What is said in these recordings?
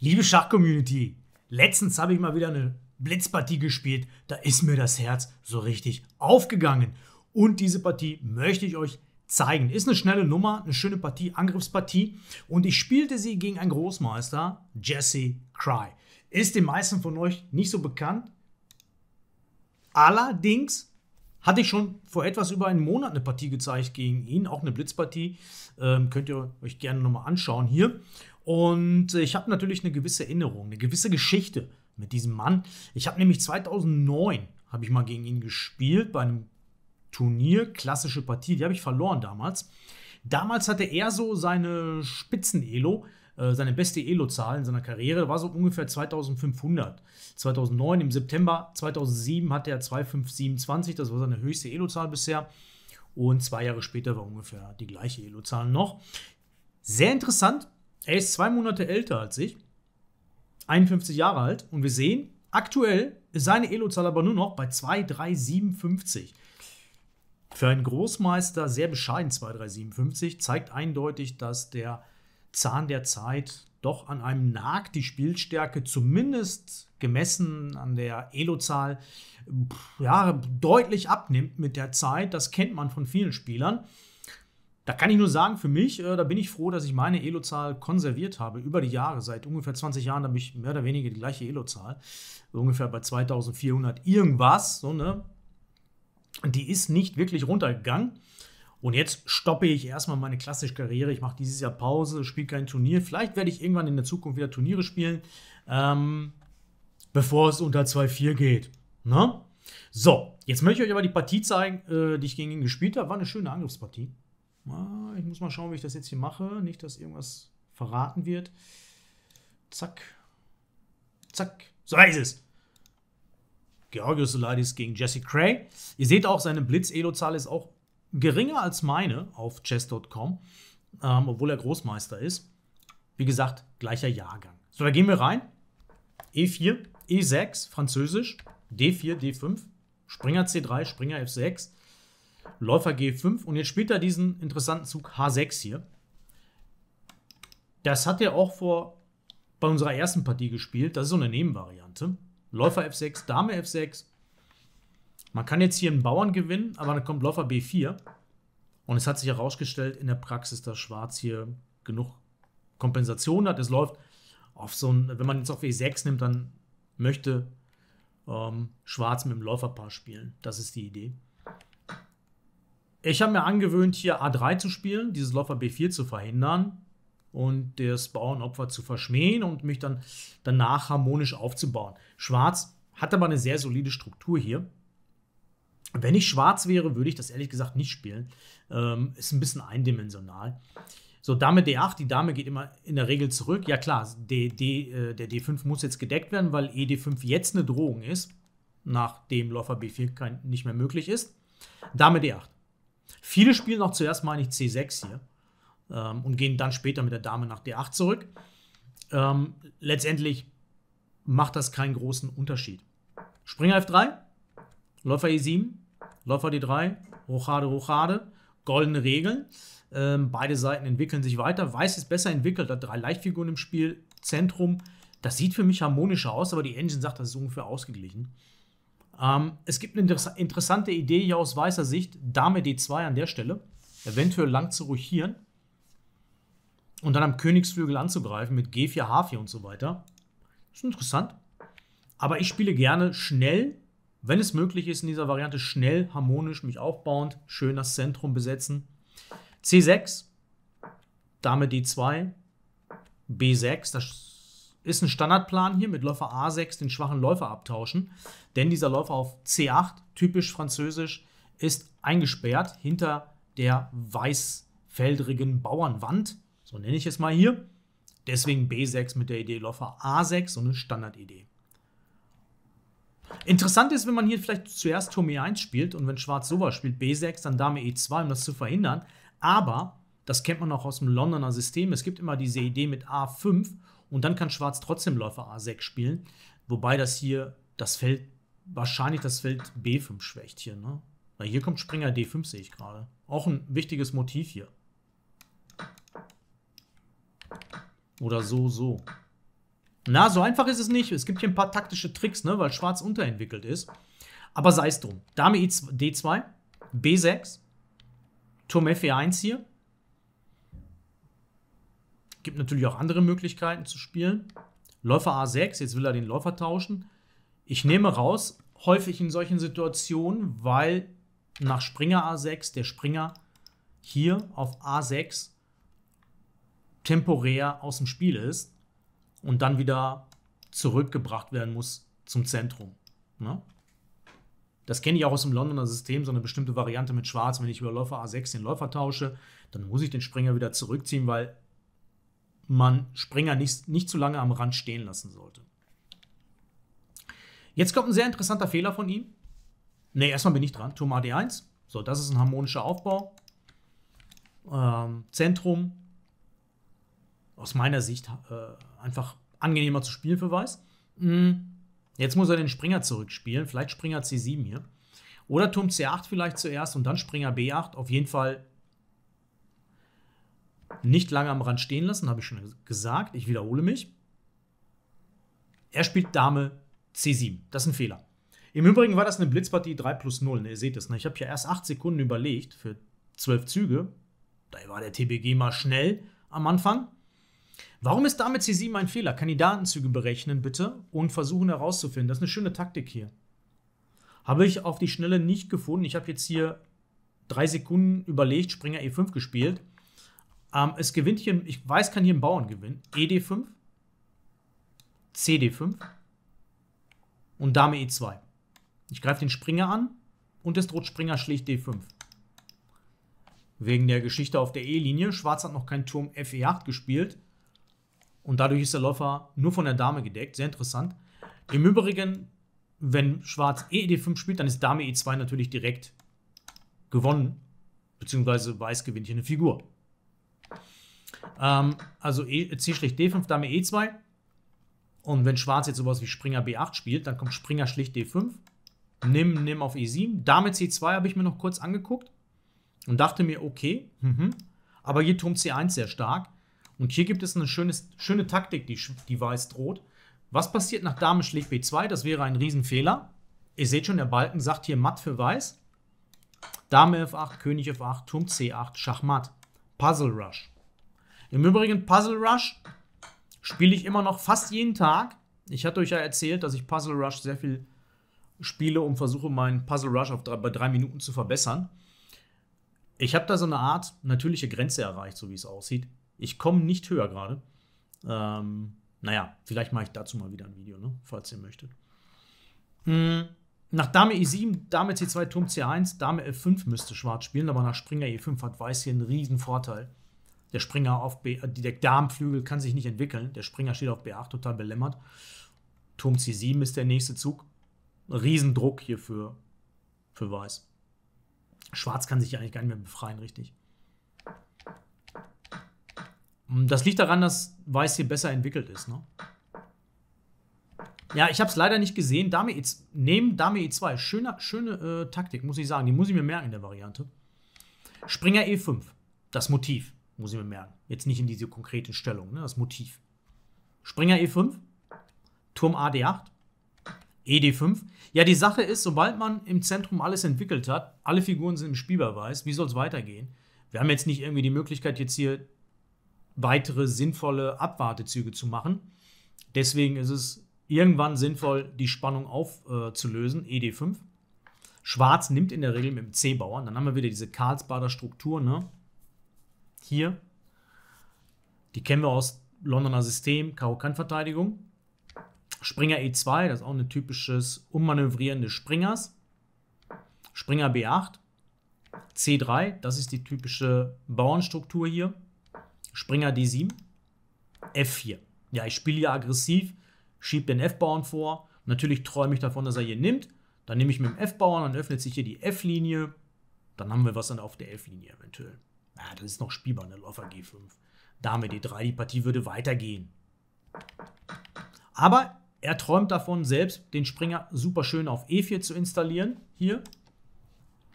Liebe Schach-Community, letztens habe ich mal wieder eine Blitzpartie gespielt. Da ist mir das Herz so richtig aufgegangen. Und diese Partie möchte ich euch zeigen. Ist eine schnelle Nummer, eine schöne Partie, Angriffspartie. Und ich spielte sie gegen einen Großmeister, Jesse Cry. Ist den meisten von euch nicht so bekannt. Allerdings hatte ich schon vor etwas über einem Monat eine Partie gezeigt gegen ihn, auch eine Blitzpartie. Ähm, könnt ihr euch gerne nochmal anschauen hier. Und ich habe natürlich eine gewisse Erinnerung, eine gewisse Geschichte mit diesem Mann. Ich habe nämlich 2009 habe ich mal gegen ihn gespielt bei einem Turnier, klassische Partie, die habe ich verloren damals. Damals hatte er so seine Spitzen-Elo, äh, seine beste Elo-Zahl in seiner Karriere, war so ungefähr 2500. 2009 im September 2007 hatte er 2527, das war seine höchste Elo-Zahl bisher. Und zwei Jahre später war ungefähr die gleiche Elo-Zahl noch. Sehr interessant, er ist zwei Monate älter als ich, 51 Jahre alt, und wir sehen, aktuell ist seine Elo-Zahl aber nur noch bei 2,357. Für einen Großmeister sehr bescheiden 2,357, zeigt eindeutig, dass der Zahn der Zeit doch an einem nagt, die Spielstärke zumindest gemessen an der Elo-Zahl ja, deutlich abnimmt mit der Zeit. Das kennt man von vielen Spielern. Da kann ich nur sagen, für mich, äh, da bin ich froh, dass ich meine Elo-Zahl konserviert habe über die Jahre. Seit ungefähr 20 Jahren habe ich mehr oder weniger die gleiche Elo-Zahl. Ungefähr bei 2400 irgendwas. So, ne? Die ist nicht wirklich runtergegangen. Und jetzt stoppe ich erstmal meine klassische Karriere. Ich mache dieses Jahr Pause, spiele kein Turnier. Vielleicht werde ich irgendwann in der Zukunft wieder Turniere spielen, ähm, bevor es unter 2-4 geht. Ne? So, jetzt möchte ich euch aber die Partie zeigen, äh, die ich gegen ihn gespielt habe. War eine schöne Angriffspartie. Ah, ich muss mal schauen, wie ich das jetzt hier mache. Nicht, dass irgendwas verraten wird. Zack. Zack. So, ist es. Georgios Solidis gegen Jesse Cray. Ihr seht auch, seine Blitz-Elo-Zahl ist auch geringer als meine auf chess.com, ähm, obwohl er Großmeister ist. Wie gesagt, gleicher Jahrgang. So, da gehen wir rein. E4, E6, Französisch, D4, D5, Springer C3, Springer F6, Läufer G5 und jetzt spielt er diesen interessanten Zug H6 hier. Das hat er auch vor bei unserer ersten Partie gespielt. Das ist so eine Nebenvariante. Läufer F6, Dame F6. Man kann jetzt hier einen Bauern gewinnen, aber dann kommt Läufer B4. Und es hat sich herausgestellt in der Praxis, dass Schwarz hier genug Kompensation hat. Es läuft auf so ein, wenn man jetzt auf E6 nimmt, dann möchte ähm, Schwarz mit dem Läuferpaar spielen. Das ist die Idee. Ich habe mir angewöhnt, hier A3 zu spielen, dieses Läufer B4 zu verhindern und das Bauernopfer zu verschmähen und mich dann danach harmonisch aufzubauen. Schwarz hat aber eine sehr solide Struktur hier. Wenn ich schwarz wäre, würde ich das ehrlich gesagt nicht spielen. Ähm, ist ein bisschen eindimensional. So, Dame D8, die Dame geht immer in der Regel zurück. Ja klar, D, D, äh, der D5 muss jetzt gedeckt werden, weil ED5 jetzt eine Drohung ist, nachdem Läufer B4 kein, nicht mehr möglich ist. Dame D8. Viele spielen auch zuerst, meine ich, C6 hier ähm, und gehen dann später mit der Dame nach D8 zurück. Ähm, letztendlich macht das keinen großen Unterschied. Springer F3, Läufer E7, Läufer D3, Rochade, Rochade, goldene Regeln. Ähm, beide Seiten entwickeln sich weiter. Weiß ist besser entwickelt, hat drei Leichtfiguren im Spiel, Zentrum. Das sieht für mich harmonischer aus, aber die Engine sagt, das ist ungefähr ausgeglichen. Ähm, es gibt eine interessante Idee hier aus weißer Sicht, Dame D2 an der Stelle, eventuell lang zu ruchieren und dann am Königsflügel anzugreifen mit G4, H4 und so weiter. Ist interessant. Aber ich spiele gerne schnell, wenn es möglich ist, in dieser Variante schnell, harmonisch, mich aufbauend, schön das Zentrum besetzen. C6, Dame D2, B6, das ist ist ein Standardplan hier mit Läufer A6 den schwachen Läufer abtauschen, denn dieser Läufer auf C8, typisch französisch, ist eingesperrt hinter der weißfeldrigen Bauernwand, so nenne ich es mal hier. Deswegen B6 mit der Idee Läufer A6, so eine Standardidee. Interessant ist, wenn man hier vielleicht zuerst Turm E1 spielt und wenn Schwarz sowas spielt, B6, dann Dame E2, um das zu verhindern. Aber, das kennt man auch aus dem Londoner System, es gibt immer diese Idee mit A5 und dann kann Schwarz trotzdem Läufer A6 spielen. Wobei das hier das Feld, wahrscheinlich das Feld B5 schwächt hier. Ne? Weil hier kommt Springer D5, sehe ich gerade. Auch ein wichtiges Motiv hier. Oder so, so. Na, so einfach ist es nicht. Es gibt hier ein paar taktische Tricks, ne, weil Schwarz unterentwickelt ist. Aber sei es drum. Dame D2, B6, Turm F1 e hier gibt natürlich auch andere Möglichkeiten zu spielen. Läufer A6, jetzt will er den Läufer tauschen. Ich nehme raus, häufig in solchen Situationen, weil nach Springer A6 der Springer hier auf A6 temporär aus dem Spiel ist und dann wieder zurückgebracht werden muss zum Zentrum. Ne? Das kenne ich auch aus dem Londoner System, so eine bestimmte Variante mit Schwarz. Wenn ich über Läufer A6 den Läufer tausche, dann muss ich den Springer wieder zurückziehen, weil man Springer nicht, nicht zu lange am Rand stehen lassen sollte. Jetzt kommt ein sehr interessanter Fehler von ihm. Ne, erstmal bin ich dran. Turm AD1. So, das ist ein harmonischer Aufbau. Ähm, Zentrum. Aus meiner Sicht äh, einfach angenehmer zu spielen für Weiß. Mhm. Jetzt muss er den Springer zurückspielen. Vielleicht Springer C7 hier. Oder Turm C8 vielleicht zuerst und dann Springer B8. Auf jeden Fall nicht lange am Rand stehen lassen, habe ich schon gesagt. Ich wiederhole mich. Er spielt Dame C7. Das ist ein Fehler. Im Übrigen war das eine Blitzpartie 3 plus 0. Ne, ihr seht es. Ne? Ich habe ja erst 8 Sekunden überlegt für 12 Züge. Da war der TBG mal schnell am Anfang. Warum ist Dame C7 ein Fehler? Kandidatenzüge berechnen bitte und versuchen herauszufinden. Das ist eine schöne Taktik hier. Habe ich auf die Schnelle nicht gefunden. Ich habe jetzt hier 3 Sekunden überlegt, Springer E5 gespielt. Ähm, es gewinnt hier, ich weiß, kann hier ein Bauern gewinnen. ED5, CD5 und Dame E2. Ich greife den Springer an und es droht Springer schlicht D5. Wegen der Geschichte auf der E-Linie. Schwarz hat noch keinen Turm FE8 gespielt. Und dadurch ist der Läufer nur von der Dame gedeckt. Sehr interessant. Im Übrigen, wenn Schwarz ED5 spielt, dann ist Dame E2 natürlich direkt gewonnen. Beziehungsweise Weiß gewinnt hier eine Figur. Ähm, also e, C-D5, Dame E2. Und wenn Schwarz jetzt sowas wie Springer B8 spielt, dann kommt Springer schlicht D5. Nimm, nimm auf E7. Dame C2 habe ich mir noch kurz angeguckt und dachte mir, okay, mhm. aber hier Turm C1 sehr stark. Und hier gibt es eine schönes, schöne Taktik, die, die Weiß droht. Was passiert nach Dame schlägt B2? Das wäre ein Riesenfehler. Ihr seht schon, der Balken sagt hier matt für Weiß. Dame F8, König F8, Turm C8, Schachmatt. Puzzle Rush. Im Übrigen, Puzzle Rush spiele ich immer noch fast jeden Tag. Ich hatte euch ja erzählt, dass ich Puzzle Rush sehr viel spiele und versuche, meinen Puzzle Rush auf drei, bei drei Minuten zu verbessern. Ich habe da so eine Art natürliche Grenze erreicht, so wie es aussieht. Ich komme nicht höher gerade. Ähm, naja, vielleicht mache ich dazu mal wieder ein Video, ne? falls ihr möchtet. Mhm. Nach Dame E7, Dame C2, Turm C1, Dame F5 müsste Schwarz spielen, aber nach Springer E5 hat Weiß hier einen riesen Vorteil. Der Springer auf B, der Darmflügel kann sich nicht entwickeln. Der Springer steht auf B8 total belämmert. Turm C7 ist der nächste Zug. Riesendruck hier für, für Weiß. Schwarz kann sich eigentlich gar nicht mehr befreien, richtig. Hm, das liegt daran, dass Weiß hier besser entwickelt ist. Ne? Ja, ich habe es leider nicht gesehen. Dame e neben Dame E2. Schöne, schöne äh, Taktik, muss ich sagen. Die muss ich mir merken in der Variante. Springer E5. Das Motiv muss ich mir merken. Jetzt nicht in diese konkrete Stellung, ne? das Motiv. Springer E5, Turm ad 8 ed 5 Ja, die Sache ist, sobald man im Zentrum alles entwickelt hat, alle Figuren sind im Spielbeweis, wie soll es weitergehen? Wir haben jetzt nicht irgendwie die Möglichkeit, jetzt hier weitere sinnvolle Abwartezüge zu machen. Deswegen ist es irgendwann sinnvoll, die Spannung aufzulösen, äh, ED5. E Schwarz nimmt in der Regel mit dem C-Bauern. Dann haben wir wieder diese Karlsbader Struktur, ne? hier. Die kennen wir aus Londoner System, Karo-Kant-Verteidigung. Springer E2, das ist auch ein typisches Ummanövrieren des Springers. Springer B8, C3, das ist die typische Bauernstruktur hier. Springer D7, F4. Ja, ich spiele hier aggressiv, schiebe den F-Bauern vor. Natürlich träume ich davon, dass er hier nimmt. Dann nehme ich mit dem F-Bauern, dann öffnet sich hier die F-Linie. Dann haben wir was dann auf der F-Linie eventuell. Ja, das ist noch spielbar, eine Läufer G5. Dame D3, die Partie würde weitergehen. Aber er träumt davon, selbst den Springer super schön auf E4 zu installieren. Hier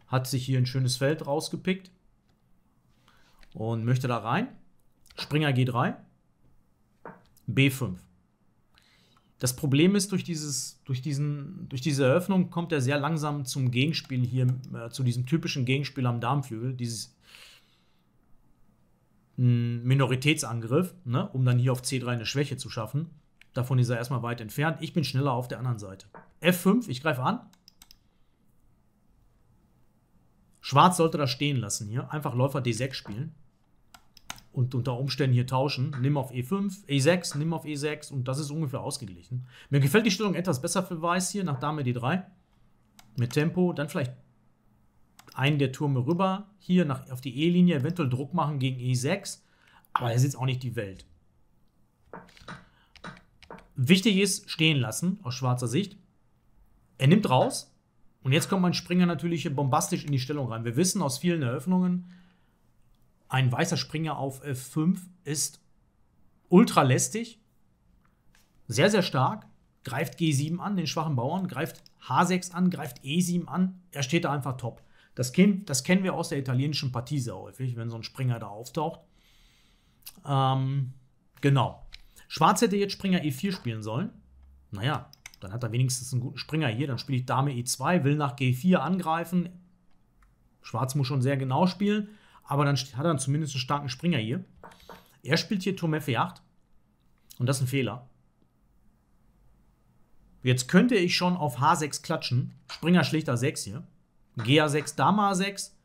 hat sich hier ein schönes Feld rausgepickt und möchte da rein. Springer G3, B5. Das Problem ist, durch, dieses, durch, diesen, durch diese Eröffnung kommt er sehr langsam zum Gegenspiel hier, äh, zu diesem typischen Gegenspiel am Darmflügel, dieses Minoritätsangriff, ne, um dann hier auf C3 eine Schwäche zu schaffen. Davon ist er erstmal weit entfernt. Ich bin schneller auf der anderen Seite. F5, ich greife an. Schwarz sollte das stehen lassen hier. Einfach Läufer D6 spielen. Und unter Umständen hier tauschen. Nimm auf E5, E6, nimm auf E6. Und das ist ungefähr ausgeglichen. Mir gefällt die Stellung etwas besser für Weiß hier, nach Dame D3. Mit Tempo, dann vielleicht einen der Türme rüber, hier nach, auf die E-Linie, eventuell Druck machen gegen E6, aber das ist jetzt auch nicht die Welt. Wichtig ist, stehen lassen, aus schwarzer Sicht. Er nimmt raus und jetzt kommt mein Springer natürlich bombastisch in die Stellung rein. Wir wissen aus vielen Eröffnungen, ein weißer Springer auf F5 ist ultra lästig, sehr, sehr stark, greift G7 an, den schwachen Bauern, greift H6 an, greift E7 an, er steht da einfach top. Das, kennt, das kennen wir aus der italienischen Partie sehr häufig, wenn so ein Springer da auftaucht. Ähm, genau. Schwarz hätte jetzt Springer E4 spielen sollen. Naja, dann hat er wenigstens einen guten Springer hier. Dann spiele ich Dame E2, will nach G4 angreifen. Schwarz muss schon sehr genau spielen, aber dann hat er zumindest einen starken Springer hier. Er spielt hier Turm F8 und das ist ein Fehler. Jetzt könnte ich schon auf H6 klatschen. Springer schlägt A6 hier. GA6, Dama 6.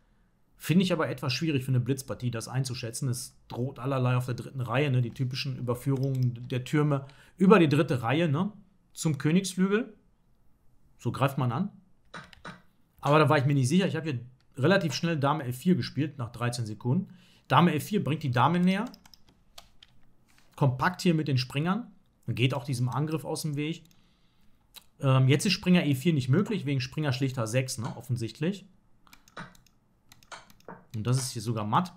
Finde ich aber etwas schwierig für eine Blitzpartie, das einzuschätzen. Es droht allerlei auf der dritten Reihe, ne? die typischen Überführungen der Türme über die dritte Reihe ne? zum Königsflügel. So greift man an. Aber da war ich mir nicht sicher. Ich habe hier relativ schnell Dame F4 gespielt, nach 13 Sekunden. Dame F4 bringt die Dame näher. Kompakt hier mit den Springern. Geht auch diesem Angriff aus dem Weg. Ähm, jetzt ist Springer E4 nicht möglich, wegen Springer schlichter 6, ne? Offensichtlich. Und das ist hier sogar matt.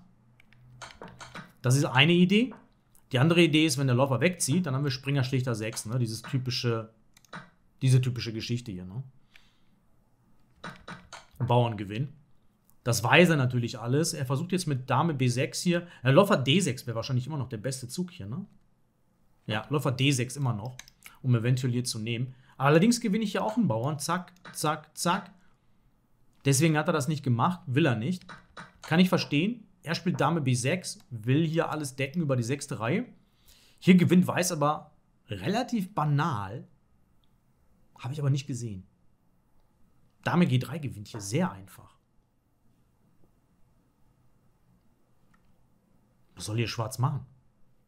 Das ist eine Idee. Die andere Idee ist, wenn der Läufer wegzieht, dann haben wir Springer schlichter 6, ne? Dieses typische, diese typische Geschichte hier, ne? Bauerngewinn. Das weiß er natürlich alles. Er versucht jetzt mit Dame B6 hier. Ja, Läufer D6 wäre wahrscheinlich immer noch der beste Zug hier, ne? Ja, Läufer D6 immer noch, um eventuell hier zu nehmen. Allerdings gewinne ich ja auch einen Bauern. Zack, zack, zack. Deswegen hat er das nicht gemacht, will er nicht. Kann ich verstehen. Er spielt Dame B6, will hier alles decken über die sechste Reihe. Hier gewinnt Weiß aber relativ banal. Habe ich aber nicht gesehen. Dame G3 gewinnt hier sehr einfach. Was soll hier Schwarz machen?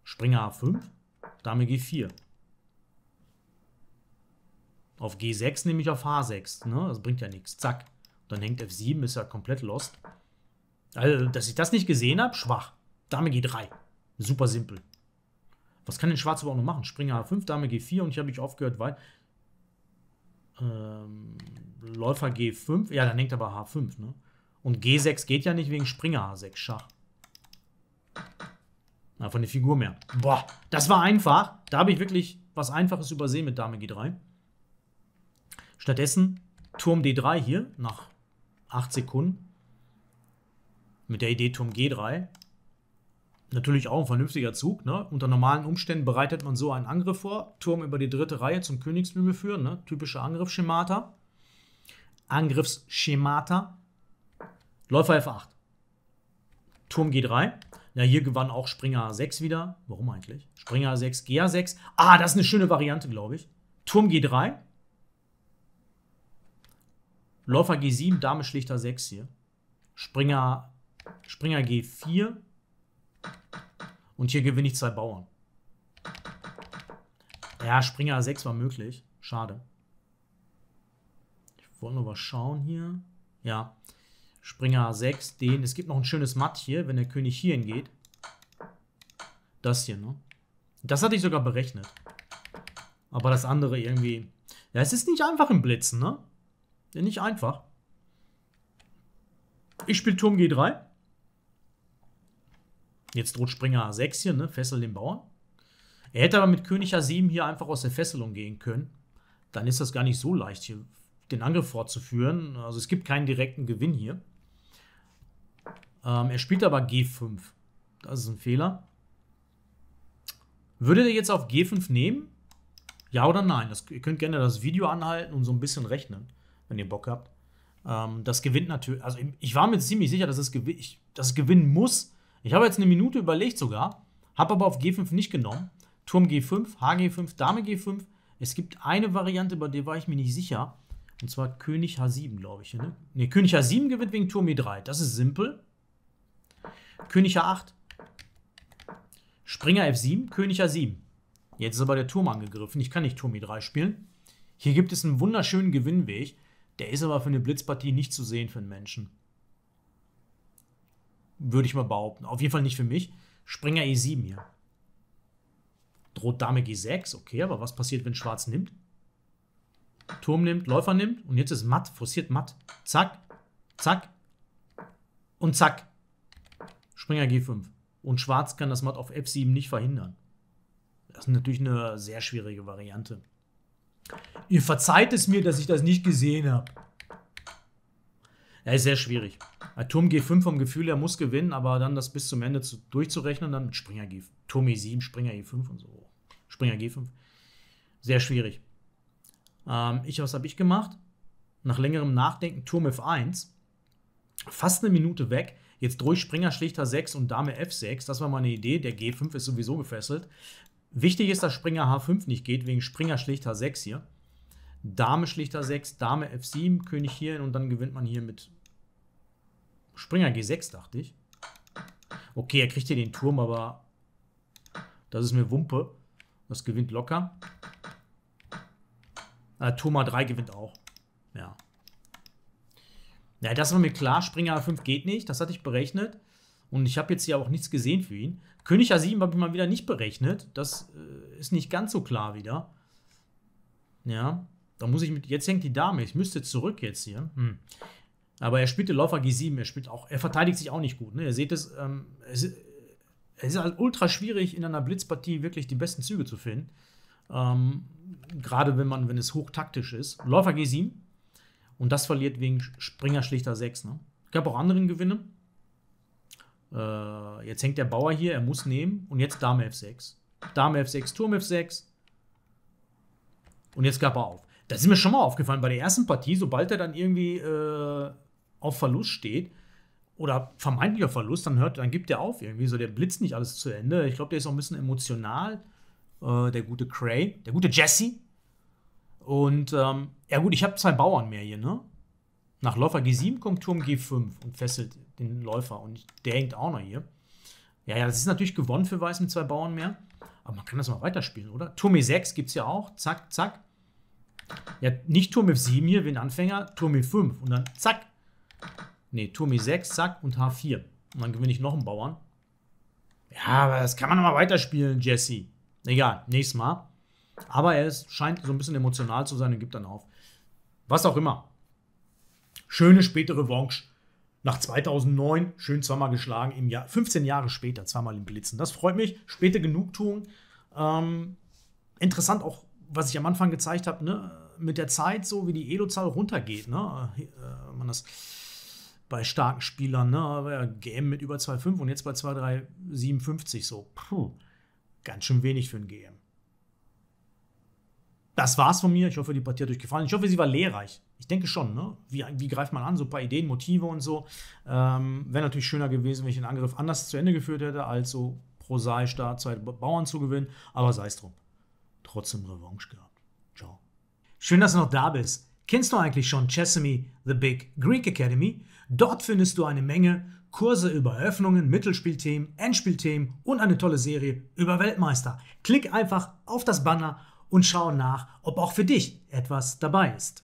Springer A5, Dame G4. Auf G6 nehme ich auf H6. Ne? Das bringt ja nichts. Zack. Dann hängt F7, ist ja komplett lost. Also, dass ich das nicht gesehen habe, schwach. Dame G3. Super simpel. Was kann denn Schwarz überhaupt noch machen? Springer H5, Dame G4 und ich habe ich aufgehört, weil. Ähm, Läufer G5. Ja, dann hängt aber H5, ne? Und G6 geht ja nicht wegen Springer H6. Schach. Na, von der Figur mehr. Boah, das war einfach. Da habe ich wirklich was Einfaches übersehen mit Dame G3. Stattdessen Turm D3 hier nach 8 Sekunden. Mit der Idee Turm G3. Natürlich auch ein vernünftiger Zug. Ne? Unter normalen Umständen bereitet man so einen Angriff vor. Turm über die dritte Reihe zum Königsbügel führen. Ne? Typische Angriffsschemata. Angriffsschemata. Läufer F8. Turm G3. ja, hier gewann auch Springer a 6 wieder. Warum eigentlich? Springer a 6, GA 6. Ah, das ist eine schöne Variante, glaube ich. Turm G3. Läufer G7, Dame Schlichter 6 hier. Springer, Springer G4. Und hier gewinne ich zwei Bauern. Ja, Springer 6 war möglich. Schade. Ich wollte nur mal schauen hier. Ja. Springer 6, den. Es gibt noch ein schönes Matt hier, wenn der König hier hingeht. Das hier, ne? Das hatte ich sogar berechnet. Aber das andere irgendwie... Ja, es ist nicht einfach im Blitzen, ne? Nicht einfach. Ich spiele Turm G3. Jetzt droht Springer A6 hier, ne? Fessel den Bauern. Er hätte aber mit König A7 hier einfach aus der Fesselung gehen können. Dann ist das gar nicht so leicht, hier den Angriff fortzuführen. Also es gibt keinen direkten Gewinn hier. Ähm, er spielt aber G5. Das ist ein Fehler. Würde er jetzt auf G5 nehmen? Ja oder nein? Das, ihr könnt gerne das Video anhalten und so ein bisschen rechnen wenn ihr Bock habt. Ähm, das gewinnt natürlich. Also, ich war mir ziemlich sicher, dass es, gewin ich, dass es gewinnen muss. Ich habe jetzt eine Minute überlegt sogar, habe aber auf G5 nicht genommen. Turm G5, HG5, Dame G5. Es gibt eine Variante, bei der war ich mir nicht sicher. Und zwar König H7, glaube ich. Ne? ne, König H7 gewinnt wegen Turm E3. Das ist simpel. König H8. Springer F7, König A7. Jetzt ist aber der Turm angegriffen. Ich kann nicht Turm E3 spielen. Hier gibt es einen wunderschönen Gewinnweg. Der ist aber für eine Blitzpartie nicht zu sehen für einen Menschen. Würde ich mal behaupten. Auf jeden Fall nicht für mich. Springer E7 hier. Droht Dame G6, okay, aber was passiert, wenn Schwarz nimmt? Turm nimmt, Läufer nimmt und jetzt ist matt, forciert matt. Zack, zack und zack. Springer G5. Und Schwarz kann das Matt auf F7 nicht verhindern. Das ist natürlich eine sehr schwierige Variante. Ihr verzeiht es mir, dass ich das nicht gesehen habe. Er ist sehr schwierig. Turm G5 vom Gefühl her muss gewinnen, aber dann das bis zum Ende zu, durchzurechnen, dann mit Springer G5, Turm E7, Springer E5 und so. Springer G5. Sehr schwierig. Ähm, ich, was habe ich gemacht? Nach längerem Nachdenken Turm F1. Fast eine Minute weg. Jetzt durch Springer schlichter 6 und Dame F6. Das war meine Idee. Der G5 ist sowieso gefesselt. Wichtig ist, dass Springer H5 nicht geht, wegen Springer schlicht H6 hier. Dame schlicht H6, Dame F7, König hier und dann gewinnt man hier mit Springer G6, dachte ich. Okay, er kriegt hier den Turm, aber das ist mir Wumpe. Das gewinnt locker. Äh, Turm A3 gewinnt auch. Ja. Ja, das war mir klar. Springer A5 geht nicht. Das hatte ich berechnet. Und ich habe jetzt hier auch nichts gesehen für ihn. König A7 habe ich mal wieder nicht berechnet. Das äh, ist nicht ganz so klar wieder. Ja, da muss ich mit. Jetzt hängt die Dame. Ich müsste zurück jetzt hier. Hm. Aber er spielt spielte Läufer G7. Er spielt auch. Er verteidigt sich auch nicht gut. Ne? Ihr seht es. Ähm, es, es, ist halt ultra schwierig, in einer Blitzpartie wirklich die besten Züge zu finden. Ähm, Gerade wenn man, wenn es hochtaktisch ist. Läufer G7. Und das verliert wegen Springer schlichter 6. Ne? habe auch anderen Gewinne. Äh, jetzt hängt der Bauer hier, er muss nehmen. Und jetzt Dame F6. Dame F6, Turm F6. Und jetzt gab er auf. Das ist mir schon mal aufgefallen bei der ersten Partie, sobald er dann irgendwie äh, auf Verlust steht oder vermeintlicher Verlust, dann hört, dann gibt er auf irgendwie. So, der blitzt nicht alles zu Ende. Ich glaube, der ist auch ein bisschen emotional, äh, der gute Cray, der gute Jesse. Und ähm, ja gut, ich habe zwei Bauern mehr hier, ne? Nach Läufer G7 kommt Turm G5 und fesselt den Läufer. Und der hängt auch noch hier. Ja, ja, das ist natürlich gewonnen für Weiß mit zwei Bauern mehr. Aber man kann das mal weiterspielen, oder? Turm E6 gibt es ja auch. Zack, zack. Ja, nicht Turm F7 hier, wie ein Anfänger. Turm E5 und dann zack. Ne, Turm E6, zack und H4. Und dann gewinne ich noch einen Bauern. Ja, aber das kann man nochmal weiterspielen, Jesse. Egal, nächstes Mal. Aber er ist, scheint so ein bisschen emotional zu sein und gibt dann auf. Was auch immer. Schöne spätere Revanche nach 2009 schön zweimal geschlagen im Jahr, 15 Jahre später zweimal im Blitzen. Das freut mich. Späte Genugtuung. Ähm, interessant auch, was ich am Anfang gezeigt habe, ne? mit der Zeit so, wie die Elo-Zahl runtergeht. Ne? Äh, äh, man das bei starken Spielern, ne? GM mit über 2,5 und jetzt bei 2,357 so. Puh, ganz schön wenig für ein GM. Das war's von mir. Ich hoffe, die Partie hat euch gefallen. Ich hoffe, sie war lehrreich. Ich denke schon, ne? Wie, wie greift man an? So ein paar Ideen, Motive und so. Ähm, Wäre natürlich schöner gewesen, wenn ich den Angriff anders zu Ende geführt hätte, als so prosaisch da zwei Bauern zu gewinnen. Aber sei es drum. Trotzdem Revanche gehabt. Ciao. Schön, dass du noch da bist. Kennst du eigentlich schon Chessamy The Big Greek Academy? Dort findest du eine Menge Kurse über Eröffnungen, Mittelspielthemen, Endspielthemen und eine tolle Serie über Weltmeister. Klick einfach auf das Banner und schau nach, ob auch für dich etwas dabei ist.